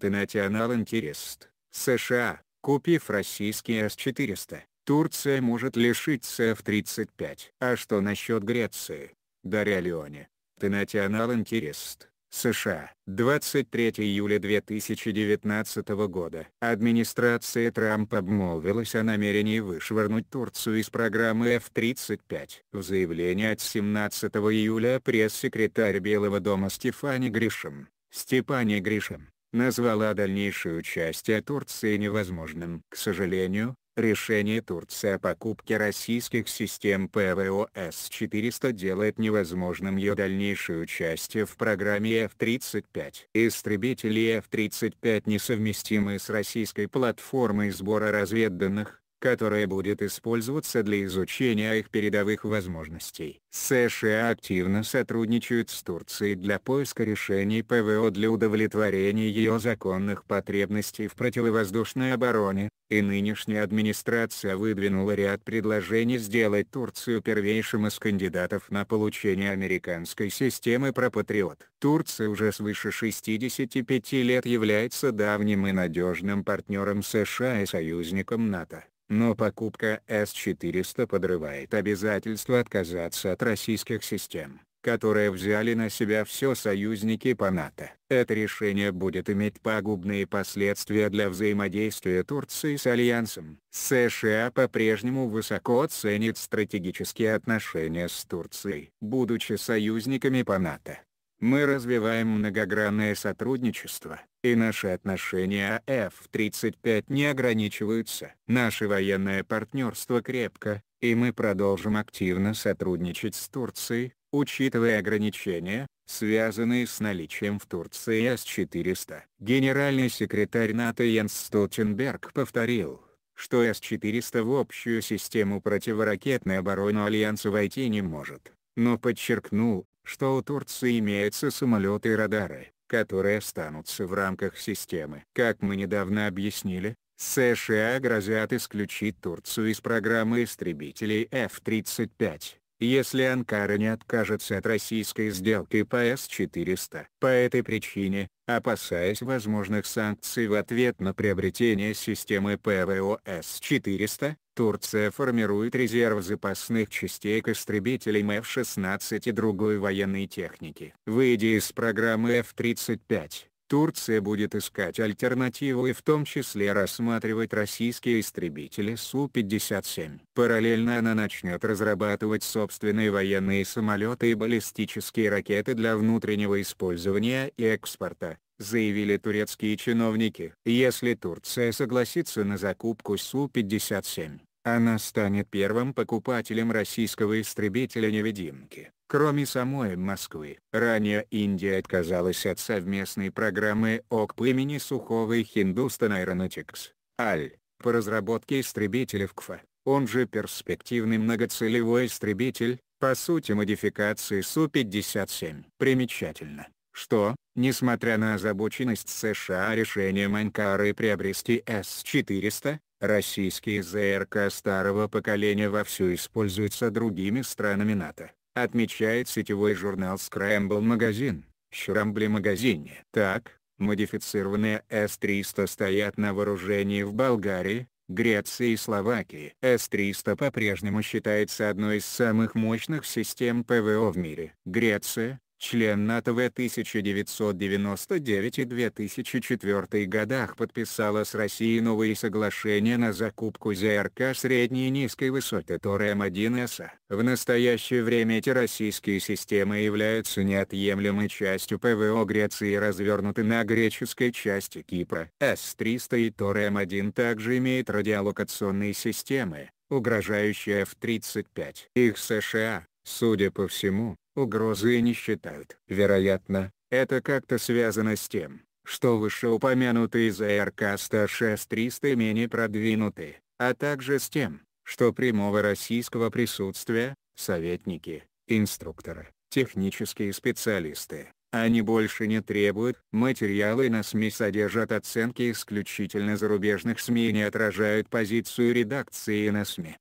The National Interest, США, купив российский С-400, Турция может лишиться F-35. А что насчет Греции? Дарья Леоне. The National Interest, США. 23 июля 2019 года. Администрация Трампа обмолвилась о намерении вышвырнуть Турцию из программы F-35. В заявлении от 17 июля пресс-секретарь Белого дома Стефани Гришем, Степани Гришем, назвала дальнейшую участие Турции невозможным. К сожалению, решение Турции о покупке российских систем ПВОС-400 делает невозможным ее дальнейшее участие в программе F-35. Истребители F-35 несовместимы с российской платформой сбора разведданных, которая будет использоваться для изучения их передовых возможностей. США активно сотрудничают с Турцией для поиска решений ПВО для удовлетворения ее законных потребностей в противовоздушной обороне, и нынешняя администрация выдвинула ряд предложений сделать Турцию первейшим из кандидатов на получение американской системы «Пропатриот». Турция уже свыше 65 лет является давним и надежным партнером США и союзником НАТО но покупка С-400 подрывает обязательство отказаться от российских систем, которые взяли на себя все союзники по НАТО. Это решение будет иметь пагубные последствия для взаимодействия Турции с Альянсом. США по-прежнему высоко ценит стратегические отношения с Турцией. Будучи союзниками по НАТО, мы развиваем многогранное сотрудничество, и наши отношения АФ-35 не ограничиваются. Наше военное партнерство крепко, и мы продолжим активно сотрудничать с Турцией, учитывая ограничения, связанные с наличием в Турции С-400. Генеральный секретарь НАТО Йенс Столтенберг повторил, что С-400 в общую систему противоракетной обороны Альянса войти не может, но подчеркнул, что у Турции имеются самолеты и радары, которые останутся в рамках системы. Как мы недавно объяснили, США грозят исключить Турцию из программы истребителей F-35, если Анкара не откажется от российской сделки по С-400. По этой причине, опасаясь возможных санкций в ответ на приобретение системы ПВО С-400, Турция формирует резерв запасных частей к истребителям F-16 и другой военной техники. Выйдя из программы F-35, Турция будет искать альтернативу и в том числе рассматривать российские истребители Су-57. Параллельно она начнет разрабатывать собственные военные самолеты и баллистические ракеты для внутреннего использования и экспорта заявили турецкие чиновники. Если Турция согласится на закупку Су-57, она станет первым покупателем российского истребителя-невидимки. Кроме самой Москвы, ранее Индия отказалась от совместной программы ОКП имени Суховой Hindustan Aeronautics, АЛЬ, по разработке истребителя КФА. он же перспективный многоцелевой истребитель, по сути модификации Су-57. Примечательно, что, несмотря на озабоченность США решением Анкары приобрести С-400, российские ЗРК старого поколения вовсю используются другими странами НАТО, отмечает сетевой журнал Scramble Magazine, Шрамбли Магазине. Так, модифицированные С-300 стоят на вооружении в Болгарии, Греции и Словакии. С-300 по-прежнему считается одной из самых мощных систем ПВО в мире. Греция, член НАТО в 1999 и 2004 годах подписала с Россией новые соглашения на закупку ЗРК средней и низкой высоты ТОРМ-1С. В настоящее время эти российские системы являются неотъемлемой частью ПВО Греции и развернуты на греческой части Кипра. С-300 и ТОРМ-1 также имеют радиолокационные системы, угрожающие F-35. Их США, Судя по всему, угрозы не считают. Вероятно, это как-то связано с тем, что вышеупомянутые ЗРК-106-300 менее продвинуты, а также с тем, что прямого российского присутствия, советники, инструкторы, технические специалисты, они больше не требуют. Материалы на СМИ содержат оценки исключительно зарубежных СМИ и не отражают позицию редакции на СМИ.